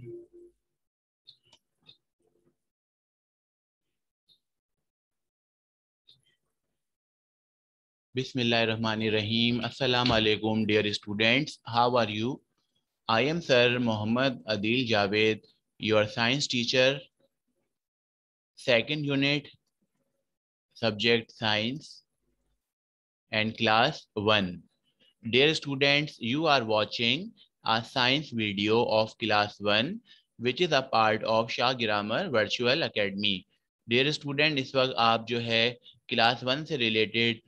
Bismillah Bismillahirrahmanirrahim. Assalamu alaikum, dear students. How are you? I am Sir Muhammad Adil Javed, your science teacher, second unit, subject science, and class 1. Dear students, you are watching a science video of class 1 which is a part of Shah Grammar Virtual Academy. Dear student, इस वक्त आप जो है class one से related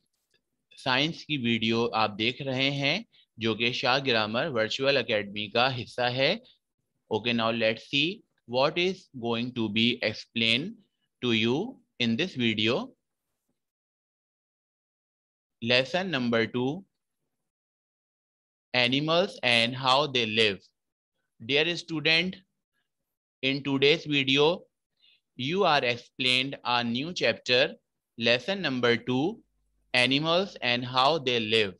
science की video आप देख रहे हैं जो कि शाह ग्रामर वर्चुअल एकेडमी का हिस्सा है okay now let see what is going to be explain to you in this video lesson number two animals and how they live. Dear student, in today's video, you are explained a new chapter, lesson number 2 animals and how they live.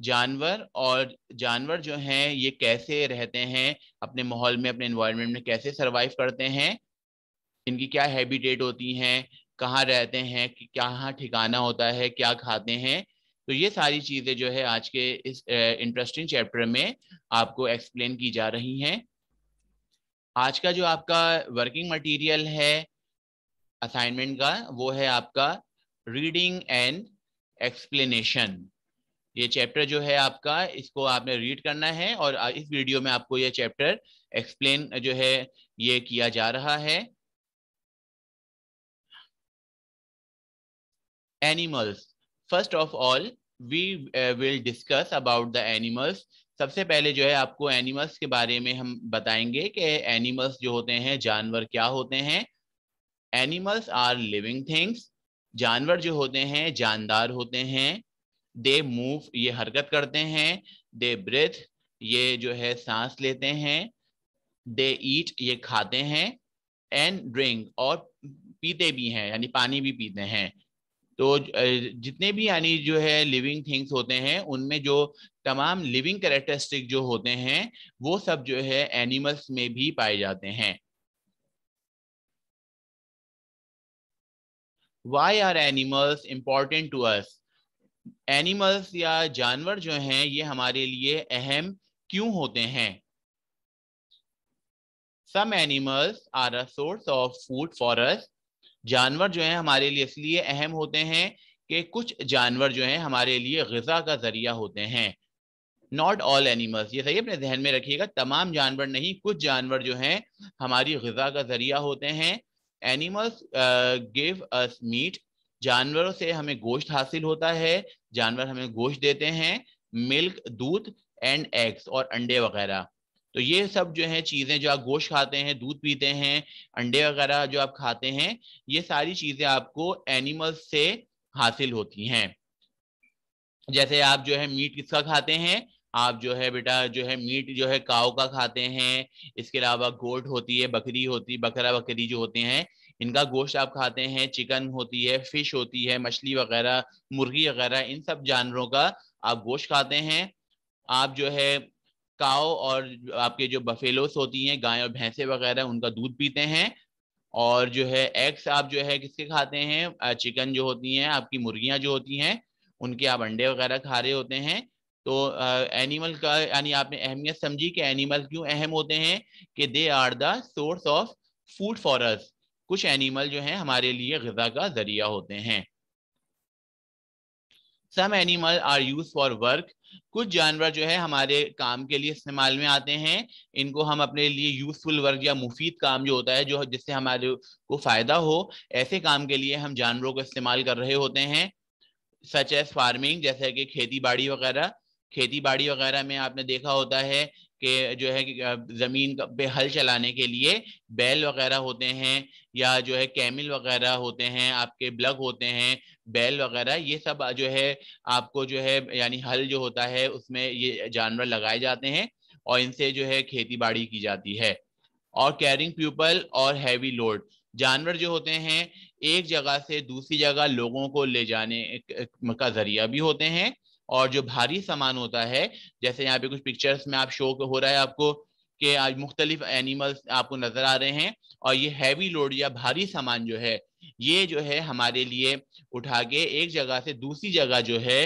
जानवर और जानवर जो हैं ये कैसे रहते हैं अपने माहौल में अपने इन्वायरमेंट में कैसे सरवाइव करते हैं इनकी क्या हैबिटेट होती हैं कहाँ रहते हैं कि क्या ठिकाना होता है क्या खाते हैं तो ये सारी चीजें जो है आज के इस इंटरेस्टिंग चैप्टर में आपको एक्सप्लेन की जा रही हैं आज का जो आपका वर्किंग मटेरियल है असाइनमेंट का वो है आपका रीडिंग एंड एक्सप्लेनेशन ये चैप्टर जो है आपका इसको आपने रीड करना है और इस वीडियो में आपको ये चैप्टर एक्सप्लेन जो है ये किया जा रहा है animals first of all we will discuss about the animals सबसे पहले जो है आपको एनिमल्स के बारे में हम बताएंगे कि एनिमल्स जो होते हैं जानवर क्या होते हैं एनिमल्स आर लिविंग थिंग्स जानवर जो होते हैं जानदार होते हैं दे मूव ये हरकत करते हैं दे ब्रिथ ये जो है सांस लेते हैं दे ईट ये खाते हैं एंड ड्रिंक और पीते भी हैं यानी पानी भी पीते हैं तो जितने भी यानी जो है लिविंग थिंग्स होते हैं उनमें जो तमाम लिविंग कैरेक्टरिस्टिक जो होते हैं वो सब जो है एनिमल्स में भी पाए जाते हैं why are animals important to us animals या जानवर जो हैं ये हमारे लिए अहम क्यों होते हैं some animals are a source of food for us जानवर जो है हमारे लिए इसलिए अहम होते हैं कि कुछ जानवर जो है हमारे लिए गजा का जरिया होते हैं नॉट ऑल एनिमल्स ये सही अपने जहन में रखिएगा तमाम जानवर नहीं कुछ जानवर जो हैं हमारी गजा का जरिया होते हैं एनिमल्स गिव अस मीट जानवरों से हमें गोश्त हासिल होता है जानवर हमें गोश्त देते हैं मिल्क दूध एंड एग्स और अंडे वगैरह तो ये सब जो है चीज़ें जो आप गोश्त खाते हैं दूध पीते हैं अंडे वगैरह जो आप खाते हैं ये सारी चीज़ें आपको एनिमल्स से हासिल होती हैं जैसे आप जो है मीट किसका खाते हैं आप जो है बेटा जो है मीट जो है काव का खाते हैं इसके अलावा गोट होती है बकरी होती बकरा बकरी जो होते हैं इनका गोश्त आप खाते हैं चिकन होती है फिश होती है मछली वगैरह मुर्गी वगैरह इन सब जानवरों का आप गोश्त खाते हैं आप जो है काओ और आपके जो बफेलोस होती हैं गाय और भैंसे वगैरह उनका दूध पीते हैं और जो है एग्स आप जो है किसके खाते हैं चिकन जो होती हैं आपकी मुर्गियां जो होती हैं उनके आप अंडे वगैरह खा रहे होते हैं तो एनिमल का यानी आपने अहमियत समझी कि एनिमल क्यों अहम होते हैं कि they are the source of food for us कुछ एनिमल जो हैं हमारे लिए गजा का जरिया होते हैं some animal are use for work कुछ जानवर जो है हमारे काम के लिए इस्तेमाल में आते हैं इनको हम अपने लिए यूजफुल वर्क या मुफीद काम जो होता है जो जिससे हमारे को फायदा हो ऐसे काम के लिए हम जानवरों को इस्तेमाल कर रहे होते हैं सच एज फार्मिंग जैसे कि खेती बाड़ी वगैरह खेती बाड़ी वगैरह में आपने देखा होता है के जो है ज़मीन पे हल चलाने के लिए बैल वगैरह होते हैं या जो है कैमिल वगैरह होते हैं आपके ब्लग होते हैं बैल वगैरह ये सब जो है आपको जो है यानी हल जो होता है उसमें ये जानवर लगाए जाते हैं और इनसे जो है खेती बाड़ी की जाती है और कैरिंग पीपल और हैवी लोड जानवर जो होते हैं एक जगह से दूसरी जगह लोगों को ले जाने का जरिया भी होते हैं और जो भारी सामान होता है जैसे यहाँ पे कुछ पिक्चर्स में आप शो हो रहा है आपको कि आज मुख्तलिफ एनिमल्स आपको नजर आ रहे हैं और ये हैवी लोड या भारी सामान जो है ये जो है हमारे लिए उठा के एक जगह से दूसरी जगह जो है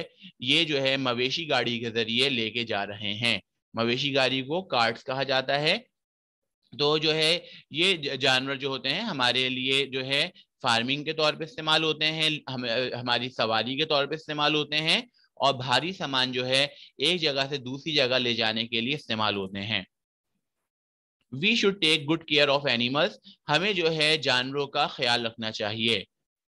ये जो है मवेशी गाड़ी के जरिए लेके जा रहे हैं मवेशी गाड़ी को कार्ट्स कहा जाता है तो जो है ये जानवर जो होते हैं हमारे लिए जो है फार्मिंग के तौर पे इस्तेमाल होते हैं हम हमारी सवारी के तौर पे इस्तेमाल होते हैं और भारी सामान जो है एक जगह से दूसरी जगह ले जाने के लिए इस्तेमाल होते हैं we should take good care of animals हमें जो है जानवरों का ख्याल रखना चाहिए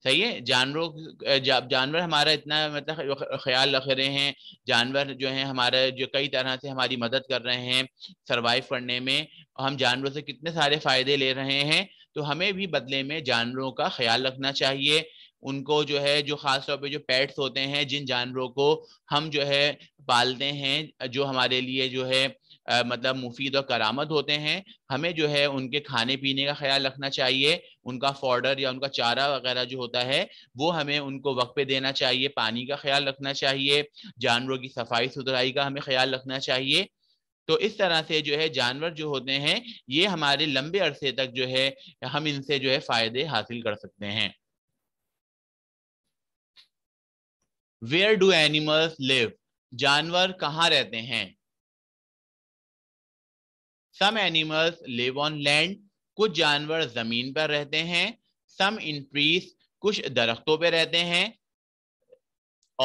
सही है जानवरों जानवर हमारा इतना मतलब ख्याल रख रहे हैं जानवर जो है हमारा जो कई तरह से हमारी मदद कर रहे हैं सरवाइव करने में हम जानवरों से कितने सारे फायदे ले रहे हैं तो हमें भी बदले में जानवरों का ख्याल रखना चाहिए उनको जो है जो खास तौर पे जो पेट्स होते हैं जिन जानवरों को हम जो है पालते हैं जो हमारे लिए जो है आ, मतलब मुफीद और करामद होते हैं हमें जो है उनके खाने पीने का ख्याल रखना चाहिए उनका फॉर्डर या उनका चारा वगैरह जो होता है वो हमें उनको वक्त पे देना चाहिए पानी का ख्याल रखना चाहिए जानवरों की सफाई सुथराई का हमें ख्याल रखना चाहिए तो इस तरह से जो है जानवर जो होते हैं ये हमारे लंबे अरसे तक जो है हम इनसे जो है फायदे हासिल कर सकते हैं वेयर डू एनिमल्स लिव जानवर कहाँ रहते हैं some animals live on land कुछ जानवर जमीन पर रहते हैं सम इन ट्रीज कुछ दरख्तों पर रहते हैं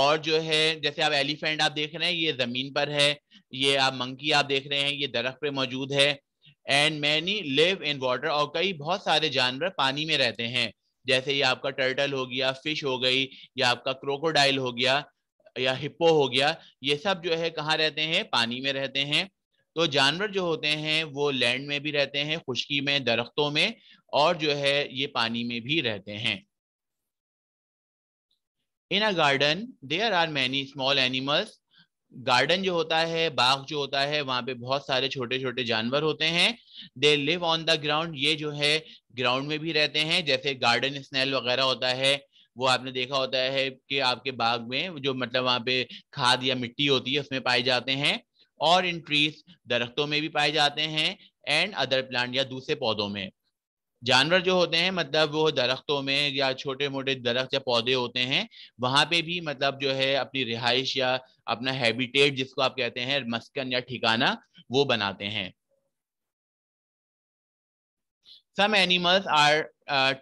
और जो है जैसे आप एलिफेंट आप देख रहे हैं ये जमीन पर है ये आप मंकी आप देख रहे हैं ये दरख्त पे मौजूद है and many live in water और कई बहुत सारे जानवर पानी में रहते हैं जैसे ये आपका टर्टल हो गया फिश हो गई या आपका क्रोकोडाइल हो गया या हिप्पो हो गया ये सब जो है कहाँ रहते हैं पानी में रहते हैं तो जानवर जो होते हैं वो लैंड में भी रहते हैं खुश्की में दरख्तों में और जो है ये पानी में भी रहते हैं in a garden there are many small animals garden जो होता है बाग जो होता है वहां पे बहुत सारे छोटे छोटे जानवर होते हैं they live on the ground ये जो है ग्राउंड में भी रहते हैं जैसे गार्डन स्नेल वगैरह होता है वो आपने देखा होता है कि आपके बाग में जो मतलब वहां पे खाद या मिट्टी होती है उसमें पाए जाते हैं और इन ट्रीज दरख्तों में भी पाए जाते हैं एंड अदर प्लांट या दूसरे पौधों में जानवर जो होते हैं मतलब वो दरख्तों में या छोटे मोटे दरख्त या पौधे होते हैं वहाँ पे भी मतलब जो है अपनी रिहाइश या अपना हैबिटेट जिसको आप कहते हैं मस्कन या ठिकाना वो बनाते हैं some animals are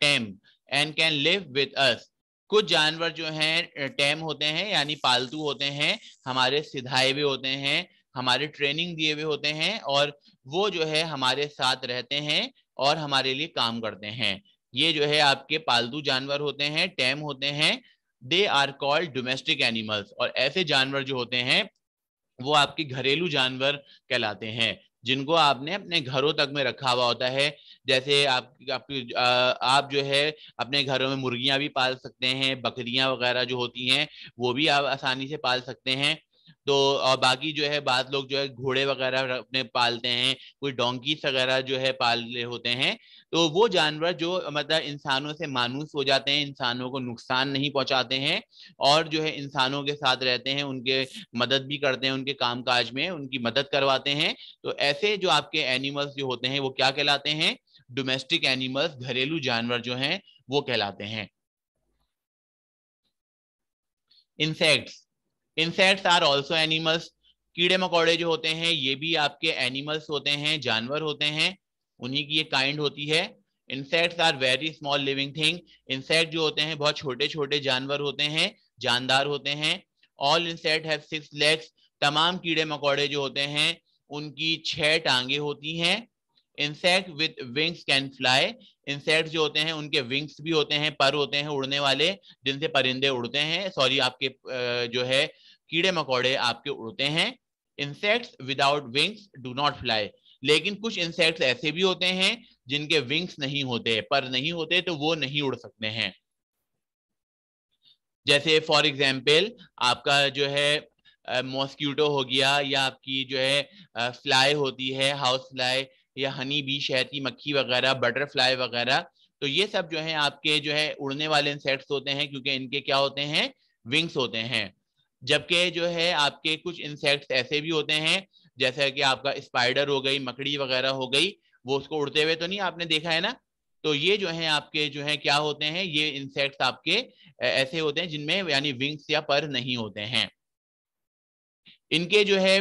tame and can live with us कुछ जानवर जो हैं टैम होते हैं यानी पालतू होते हैं हमारे सिधाए हुए होते हैं हमारे ट्रेनिंग दिए हुए होते हैं और वो जो है हमारे साथ रहते हैं और हमारे लिए काम करते हैं ये जो है आपके पालतू जानवर होते हैं टैम होते हैं they are called domestic animals और ऐसे जानवर जो होते हैं वो आपके घरेलू जानवर कहलाते हैं जिनको आपने अपने घरों तक में रखा हुआ होता है जैसे आप आप, आप जो है अपने घरों में मुर्गियां भी पाल सकते हैं बकरियां वगैरह जो होती हैं वो भी आप आसानी से पाल सकते हैं तो बाकी जो है बाद लोग जो है घोड़े वगैरह अपने पालते हैं कोई डोंकी वगैरह जो है पाले होते हैं तो वो जानवर जो मतलब इंसानों से मानूस हो जाते हैं इंसानों को नुकसान नहीं पहुंचाते हैं और जो है इंसानों के साथ रहते हैं उनके मदद भी करते हैं उनके काम काज में उनकी मदद करवाते हैं तो ऐसे जो आपके एनिमल्स जो होते हैं वो क्या कहलाते हैं डोमेस्टिक एनिमल्स घरेलू जानवर जो हैं वो कहलाते हैं insects insects are also animals कीड़े मकोड़े जो होते हैं ये भी आपके एनिमल्स होते हैं जानवर होते हैं उन्हीं की ये काइंड होती है insects are very small living thing insect जो होते हैं बहुत छोटे छोटे जानवर होते हैं जानदार होते हैं all insect have six legs तमाम कीड़े मकोड़े जो होते हैं उनकी छह टांगे होती हैं insect with wings can fly insect जो होते हैं उनके विंग्स भी होते हैं पर होते हैं उड़ने वाले जिनसे परिंदे उड़ते हैं सॉरी आपके जो है कीड़े मकोड़े आपके उड़ते हैं insects without wings do not fly लेकिन कुछ इंसेक्ट्स ऐसे भी होते हैं जिनके विंग्स नहीं होते पर नहीं होते तो वो नहीं उड़ सकते हैं जैसे फॉर एग्जाम्पल आपका जो है मॉस्क्यूटो हो गया या आपकी जो है फ्लाई होती है हाउस फ्लाई या हनी बी शहद की मक्खी वगैरह बटरफ्लाई वगैरह तो ये सब जो है आपके जो है उड़ने वाले इंसेक्ट्स होते हैं क्योंकि इनके क्या होते हैं विंग्स होते हैं जबकि जो है आपके कुछ इंसेक्ट्स ऐसे भी होते हैं जैसे कि आपका स्पाइडर हो गई मकड़ी वगैरह हो गई वो उसको उड़ते हुए तो नहीं आपने देखा है ना तो ये जो है आपके जो है क्या होते हैं ये इंसेक्ट्स आपके ऐसे होते हैं जिनमें यानी विंग्स या पर नहीं होते हैं इनके जो है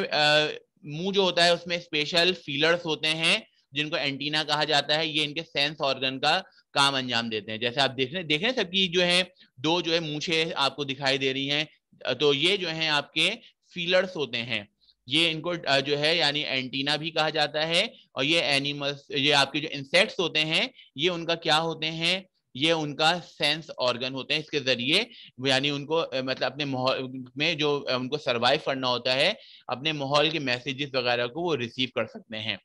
मुंह जो होता है उसमें स्पेशल फीलर्स होते हैं जिनको एंटीना कहा जाता है ये इनके सेंस ऑर्गन का काम अंजाम देते हैं जैसे आप देख रहे देख रहे सबकी जो है दो जो है मूछे आपको दिखाई दे रही हैं तो ये जो है आपके फीलर्स होते हैं ये इनको जो है यानी एंटीना भी कहा जाता है और ये एनिमल्स ये आपके जो इंसेक्ट्स होते हैं ये उनका क्या होते हैं ये उनका सेंस ऑर्गन होते हैं इसके जरिए यानी उनको मतलब अपने माहौल में जो उनको सर्वाइव करना होता है अपने माहौल के मैसेजेस वगैरह को वो रिसीव कर सकते हैं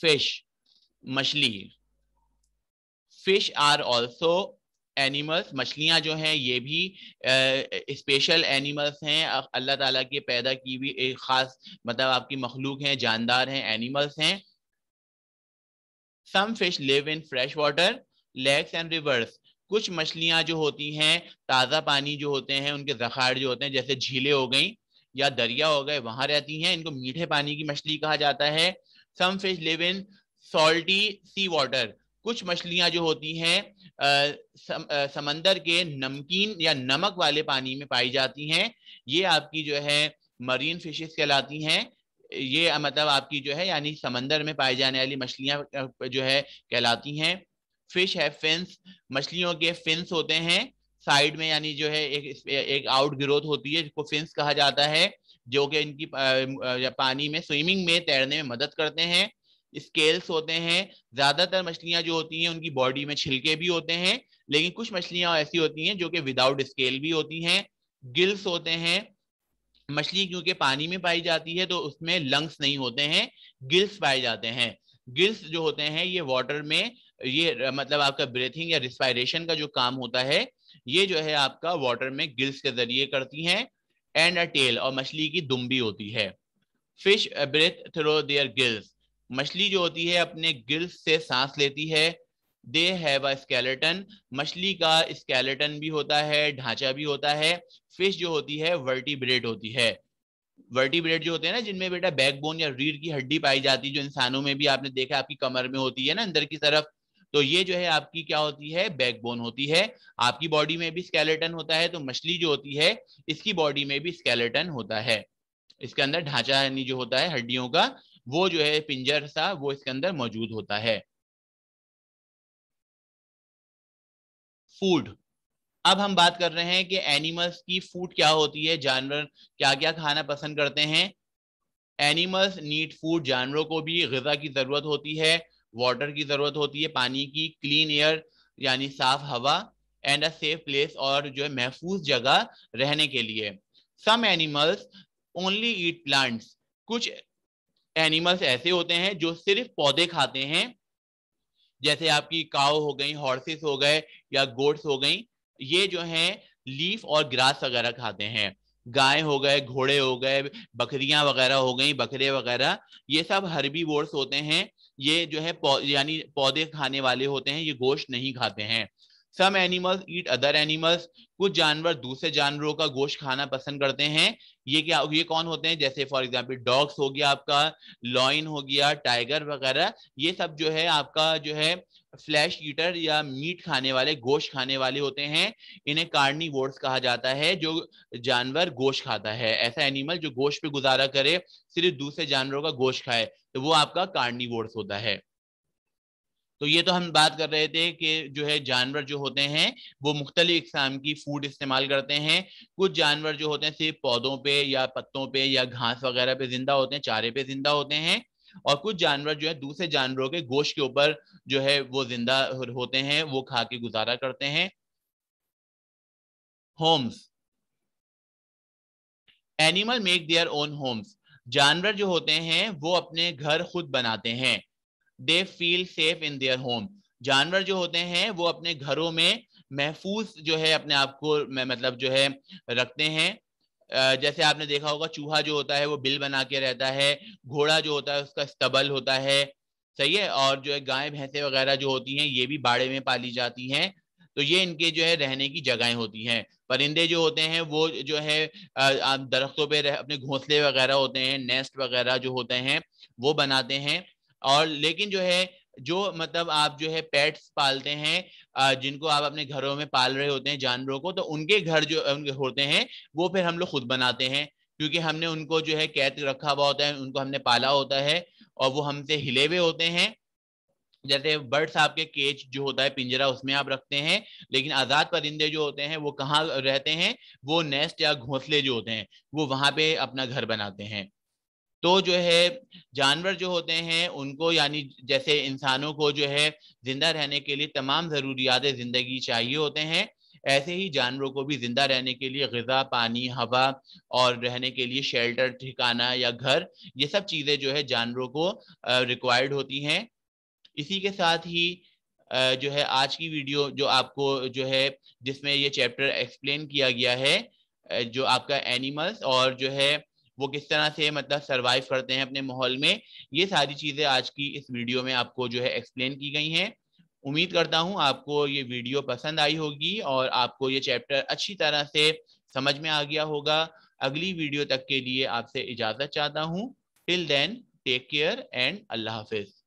फिश मछली फिश आर ऑल्सो एनिमल्स मछलियाँ जो हैं ये भी स्पेशल एनिमल्स हैं अल्लाह ताला के पैदा की भी एक ख़ास मतलब आपकी मखलूक हैं जानदार हैं एनिमल्स हैं some fish live in fresh water lakes and rivers कुछ मछलियां जो होती हैं ताज़ा पानी जो होते हैं उनके जखाड़ जो होते हैं जैसे झीलें हो गई या दरिया हो गए वहां रहती हैं इनको मीठे पानी की मछली कहा जाता है some fish live in salty sea water कुछ मछलियां जो होती हैं समंदर के नमकीन या नमक वाले पानी में पाई जाती हैं ये आपकी जो है मरीन फिशेस कहलाती हैं ये मतलब आपकी जो है यानी समंदर में पाई जाने वाली मछलियां जो है कहलाती हैं फिश है फिंस मछलियों के फिंस होते हैं साइड में यानी जो है एक एक आउट ग्रोथ होती है जिसको फिंस कहा जाता है जो कि इनकी पानी में स्विमिंग में तैरने में मदद करते हैं स्केल्स होते हैं ज्यादातर मछलियां जो होती हैं उनकी बॉडी में छिलके भी होते हैं लेकिन कुछ मछलियां ऐसी होती हैं जो कि विदाउट स्केल भी होती हैं गिल्स होते हैं मछली क्योंकि पानी में पाई जाती है तो उसमें लंग्स नहीं होते हैं गिल्स पाए जाते हैं गिल्स जो होते हैं ये वाटर में ये मतलब आपका ब्रीथिंग या रिस्पायरेशन का जो काम होता है ये जो है आपका वाटर में गिल्स के जरिए करती हैं एंड अ टेल और मछली की दुम्बी होती है fish breathe through their gills मछली जो होती है अपने गिल्स से सांस लेती है दे हैव अ स्केलेटन मछली का स्केलेटन भी होता है ढांचा भी होता है फिश जो होती है वर्टिब्रेट होती है वर्टिब्रेट जो होते हैं ना जिनमें बेटा बैकबोन या रीढ़ की हड्डी पाई जाती है जो इंसानों में भी आपने देखा आपकी कमर में होती है ना अंदर की तरफ तो ये जो है आपकी क्या होती है बैकबोन होती है आपकी बॉडी में भी स्केलेटन होता है तो मछली जो होती है इसकी बॉडी में भी स्केलेटन होता है इसके अंदर ढांचा यानी जो होता है हड्डियों का वो जो है पिंजर सा वो इसके अंदर मौजूद होता है फूड अब हम बात कर रहे हैं कि एनिमल्स की फूड क्या होती है जानवर क्या क्या खाना पसंद करते हैं एनिमल्स नीड फूड जानवरों को भी गजा की ज़रूरत होती है वाटर की ज़रूरत होती है पानी की क्लीन एयर यानी साफ हवा एंड अ सेफ प्लेस और जो है महफूज जगह रहने के लिए some animals only eat plants कुछ एनिमल्स ऐसे होते हैं जो सिर्फ पौधे खाते हैं जैसे आपकी काव हो गई हॉर्सेस हो गए या गोट्स हो गई ये जो है लीफ और ग्रास वगैरह खाते हैं गाय हो गए घोड़े हो गए बकरियां वगैरह हो गई बकरे वगैरह ये सब वोर्स होते हैं ये जो है पौ, यानी पौधे खाने वाले होते हैं ये गोश्त नहीं खाते हैं some animals eat other animals कुछ जानवर दूसरे जानवरों का गोश्त खाना पसंद करते हैं ये क्या ये कौन होते हैं जैसे फॉर एग्जाम्पल डॉग्स हो गया आपका लॉइन हो गया टाइगर वगैरह ये सब जो है आपका जो है फ्लैश ईटर या मीट खाने वाले गोश्त खाने वाले होते हैं इन्हें कार्नी वोर्ड्स कहा जाता है जो जानवर गोश्त खाता है ऐसा एनिमल जो गोश्त पे गुजारा करे सिर्फ दूसरे जानवरों का गोश्त खाए तो वो आपका कार्नी वोर्ड्स होता है तो ये तो हम बात कर रहे थे कि जो है जानवर जो होते हैं वो मुख्तलि इकसाम की फूड इस्तेमाल करते हैं कुछ जानवर जो होते हैं सिर्फ पौधों पे या पत्तों पे या घास वगैरह पे जिंदा होते हैं चारे पे जिंदा होते हैं और कुछ जानवर जो है दूसरे जानवरों के गोश्त के ऊपर जो है वो जिंदा होते हैं वो खा के गुजारा करते हैं homes animal make their own homes जानवर जो होते हैं वो अपने घर खुद बनाते हैं they feel safe in their home जानवर जो होते हैं वो अपने घरों में महफूज जो है अपने आप को मतलब जो है रखते हैं जैसे आपने देखा होगा चूहा जो होता है वो बिल बना के रहता है घोड़ा जो होता है उसका स्टबल होता है सही है और जो है गाय भैंसे वगैरह जो होती हैं ये भी बाड़े में पाली जाती हैं तो ये इनके जो है रहने की जगहें होती हैं परिंदे जो होते हैं वो जो है दरख्तों पे रह, अपने घोंसले वगैरह होते हैं नेस्ट वगैरह जो होते हैं वो बनाते हैं और लेकिन जो है जो मतलब आप जो है पेट्स पालते हैं जिनको आप अपने घरों में पाल रहे होते हैं जानवरों को तो उनके घर जो उनके होते हैं वो फिर हम लोग खुद बनाते हैं क्योंकि हमने उनको जो है कैद रखा हुआ होता है उनको हमने पाला होता है और वो हमसे हिले हुए होते हैं जैसे बर्ड्स आपके केज जो होता है पिंजरा उसमें आप रखते हैं लेकिन आजाद परिंदे जो होते हैं वो कहाँ रहते हैं वो नेस्ट या घोंसले जो होते हैं वो वहां पे अपना घर बनाते हैं तो जो है जानवर जो होते हैं उनको यानी जैसे इंसानों को जो है जिंदा रहने के लिए तमाम ज़रूरियात ज़िंदगी चाहिए होते हैं ऐसे ही जानवरों को भी जिंदा रहने के लिए गजा पानी हवा और रहने के लिए शेल्टर ठिकाना या घर ये सब चीज़ें जो है जानवरों को रिक्वायर्ड होती हैं इसी के साथ ही जो है आज की वीडियो जो आपको जो है जिसमें ये चैप्टर एक्सप्लेन किया गया है जो आपका एनिमल्स और जो है वो किस तरह से मतलब सरवाइव करते हैं अपने माहौल में ये सारी चीज़ें आज की इस वीडियो में आपको जो है एक्सप्लेन की गई हैं उम्मीद करता हूँ आपको ये वीडियो पसंद आई होगी और आपको ये चैप्टर अच्छी तरह से समझ में आ गया होगा अगली वीडियो तक के लिए आपसे इजाज़त चाहता हूँ till then take care and अल्लाह हाफिज़